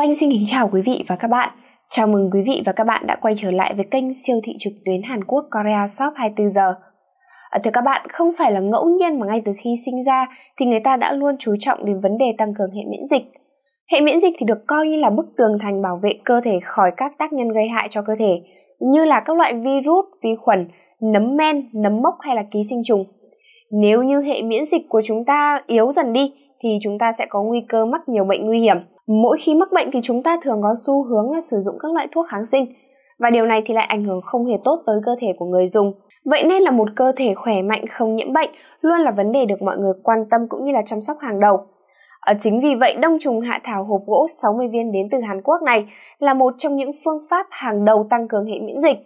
Anh xin kính chào quý vị và các bạn. Chào mừng quý vị và các bạn đã quay trở lại với kênh siêu thị trực tuyến Hàn Quốc Korea Shop 24 giờ. À, thưa các bạn, không phải là ngẫu nhiên mà ngay từ khi sinh ra thì người ta đã luôn chú trọng đến vấn đề tăng cường hệ miễn dịch. Hệ miễn dịch thì được coi như là bức tường thành bảo vệ cơ thể khỏi các tác nhân gây hại cho cơ thể, như là các loại virus, vi khuẩn, nấm men, nấm mốc hay là ký sinh trùng. Nếu như hệ miễn dịch của chúng ta yếu dần đi thì chúng ta sẽ có nguy cơ mắc nhiều bệnh nguy hiểm mỗi khi mắc bệnh thì chúng ta thường có xu hướng là sử dụng các loại thuốc kháng sinh và điều này thì lại ảnh hưởng không hề tốt tới cơ thể của người dùng. Vậy nên là một cơ thể khỏe mạnh không nhiễm bệnh luôn là vấn đề được mọi người quan tâm cũng như là chăm sóc hàng đầu. Ở ờ, chính vì vậy, đông trùng hạ thảo hộp gỗ 60 viên đến từ Hàn Quốc này là một trong những phương pháp hàng đầu tăng cường hệ miễn dịch. Ở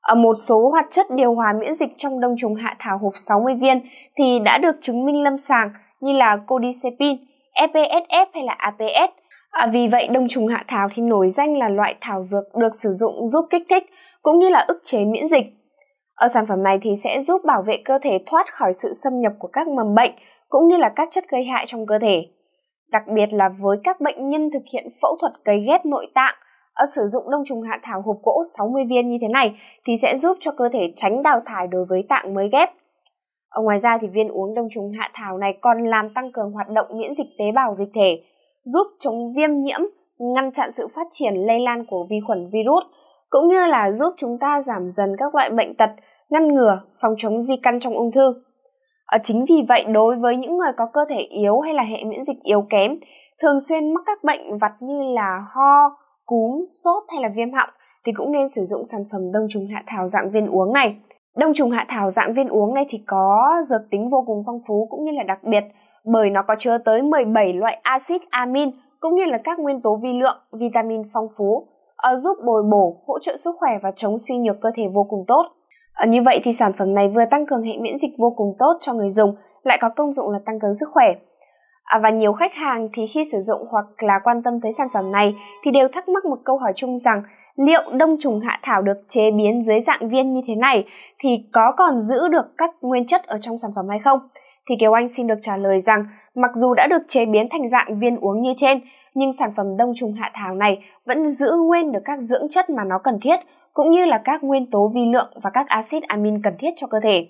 ờ, một số hoạt chất điều hòa miễn dịch trong đông trùng hạ thảo hộp 60 viên thì đã được chứng minh lâm sàng như là codicepin, EPSF hay là APS À, vì vậy đông trùng hạ thảo thì nổi danh là loại thảo dược được sử dụng giúp kích thích cũng như là ức chế miễn dịch. Ở sản phẩm này thì sẽ giúp bảo vệ cơ thể thoát khỏi sự xâm nhập của các mầm bệnh cũng như là các chất gây hại trong cơ thể. Đặc biệt là với các bệnh nhân thực hiện phẫu thuật cấy ghép nội tạng, ở sử dụng đông trùng hạ thảo hộp gỗ 60 viên như thế này thì sẽ giúp cho cơ thể tránh đào thải đối với tạng mới ghép. Ở ngoài ra thì viên uống đông trùng hạ thảo này còn làm tăng cường hoạt động miễn dịch tế bào dịch thể, giúp chống viêm nhiễm, ngăn chặn sự phát triển lây lan của vi khuẩn virus, cũng như là giúp chúng ta giảm dần các loại bệnh tật, ngăn ngừa, phòng chống di căn trong ung thư. À, chính vì vậy, đối với những người có cơ thể yếu hay là hệ miễn dịch yếu kém, thường xuyên mắc các bệnh vặt như là ho, cúm, sốt hay là viêm họng thì cũng nên sử dụng sản phẩm đông trùng hạ thảo dạng viên uống này. Đông trùng hạ thảo dạng viên uống này thì có dược tính vô cùng phong phú cũng như là đặc biệt, bởi nó có chứa tới 17 loại axit amin cũng như là các nguyên tố vi lượng, vitamin phong phú, ờ, giúp bồi bổ, hỗ trợ sức khỏe và chống suy nhược cơ thể vô cùng tốt. Ờ, như vậy thì sản phẩm này vừa tăng cường hệ miễn dịch vô cùng tốt cho người dùng, lại có công dụng là tăng cường sức khỏe. À, và nhiều khách hàng thì khi sử dụng hoặc là quan tâm tới sản phẩm này thì đều thắc mắc một câu hỏi chung rằng liệu đông trùng hạ thảo được chế biến dưới dạng viên như thế này thì có còn giữ được các nguyên chất ở trong sản phẩm hay không? thì Kiều Anh xin được trả lời rằng mặc dù đã được chế biến thành dạng viên uống như trên, nhưng sản phẩm đông trùng hạ thảo này vẫn giữ nguyên được các dưỡng chất mà nó cần thiết, cũng như là các nguyên tố vi lượng và các axit amin cần thiết cho cơ thể.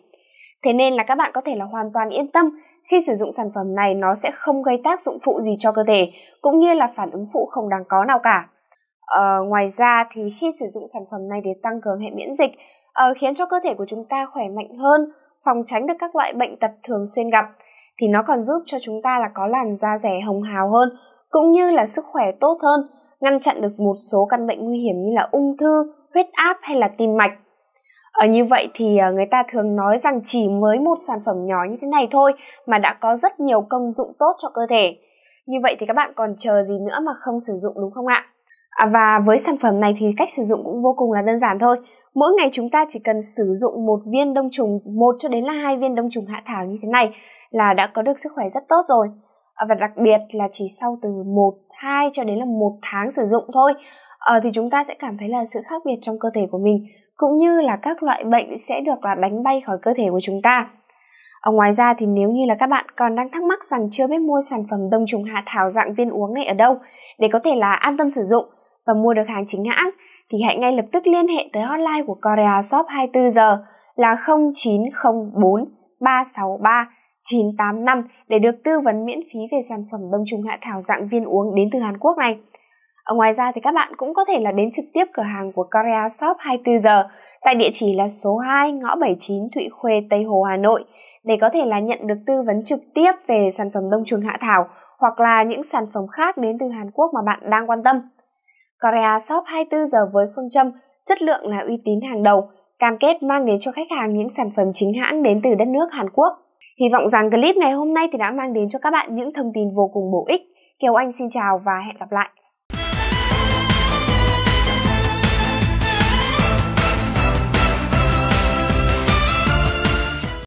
Thế nên là các bạn có thể là hoàn toàn yên tâm khi sử dụng sản phẩm này nó sẽ không gây tác dụng phụ gì cho cơ thể, cũng như là phản ứng phụ không đáng có nào cả. Ờ, ngoài ra thì khi sử dụng sản phẩm này để tăng cường hệ miễn dịch, ờ, khiến cho cơ thể của chúng ta khỏe mạnh hơn, phòng tránh được các loại bệnh tật thường xuyên gặp thì nó còn giúp cho chúng ta là có làn da rẻ hồng hào hơn cũng như là sức khỏe tốt hơn ngăn chặn được một số căn bệnh nguy hiểm như là ung thư huyết áp hay là tim mạch ở như vậy thì à, người ta thường nói rằng chỉ với một sản phẩm nhỏ như thế này thôi mà đã có rất nhiều công dụng tốt cho cơ thể như vậy thì các bạn còn chờ gì nữa mà không sử dụng đúng không ạ à, và với sản phẩm này thì cách sử dụng cũng vô cùng là đơn giản thôi mỗi ngày chúng ta chỉ cần sử dụng một viên đông trùng một cho đến là hai viên đông trùng hạ thảo như thế này là đã có được sức khỏe rất tốt rồi à, và đặc biệt là chỉ sau từ một hai cho đến là một tháng sử dụng thôi ờ, thì chúng ta sẽ cảm thấy là sự khác biệt trong cơ thể của mình cũng như là các loại bệnh sẽ được là đánh bay khỏi cơ thể của chúng ta ở ờ, ngoài ra thì nếu như là các bạn còn đang thắc mắc rằng chưa biết mua sản phẩm đông trùng hạ thảo dạng viên uống này ở đâu để có thể là an tâm sử dụng và mua được hàng chính hãng thì hãy ngay lập tức liên hệ tới hotline của Korea Shop 24 giờ là 0904 363 985 để được tư vấn miễn phí về sản phẩm đông trùng hạ thảo dạng viên uống đến từ Hàn Quốc này. Ở ngoài ra thì các bạn cũng có thể là đến trực tiếp cửa hàng của Korea Shop 24 giờ tại địa chỉ là số 2 ngõ 79 Thụy Khuê, Tây Hồ, Hà Nội để có thể là nhận được tư vấn trực tiếp về sản phẩm đông trùng hạ thảo hoặc là những sản phẩm khác đến từ Hàn Quốc mà bạn đang quan tâm. Korea Shop 24 giờ với phương châm chất lượng là uy tín hàng đầu, cam kết mang đến cho khách hàng những sản phẩm chính hãng đến từ đất nước Hàn Quốc. Hy vọng rằng clip ngày hôm nay thì đã mang đến cho các bạn những thông tin vô cùng bổ ích. Kiều Anh xin chào và hẹn gặp lại.